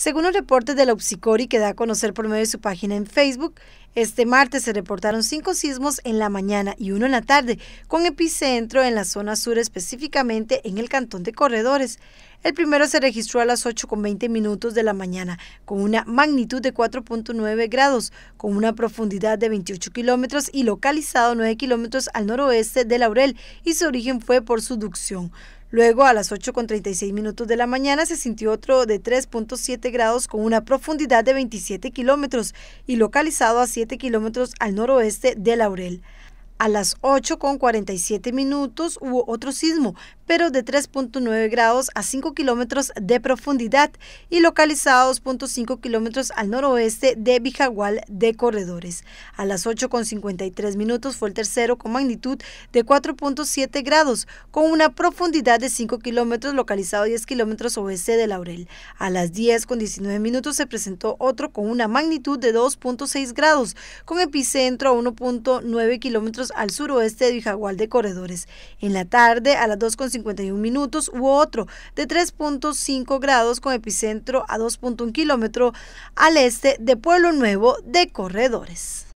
Según un reporte de la UPSICORI, que da a conocer por medio de su página en Facebook, este martes se reportaron cinco sismos en la mañana y uno en la tarde, con epicentro en la zona sur, específicamente en el cantón de Corredores. El primero se registró a las 8.20 minutos de la mañana, con una magnitud de 4.9 grados, con una profundidad de 28 kilómetros y localizado 9 kilómetros al noroeste de Laurel, y su origen fue por subducción. Luego, a las 8.36 minutos de la mañana, se sintió otro de 3.7 grados con una profundidad de 27 kilómetros y localizado a 7 kilómetros al noroeste de Laurel a las 8 con 47 minutos hubo otro sismo, pero de 3.9 grados a 5 kilómetros de profundidad y localizado a 2.5 kilómetros al noroeste de Bijagual de Corredores. A las 8 con 53 minutos fue el tercero con magnitud de 4.7 grados, con una profundidad de 5 kilómetros localizado a 10 kilómetros oeste de Laurel. A las 10 con 19 minutos se presentó otro con una magnitud de 2.6 grados, con epicentro a 1.9 kilómetros al suroeste de Vijagual de Corredores. En la tarde, a las 2.51 minutos, hubo otro de 3.5 grados con epicentro a 2.1 kilómetro al este de Pueblo Nuevo de Corredores.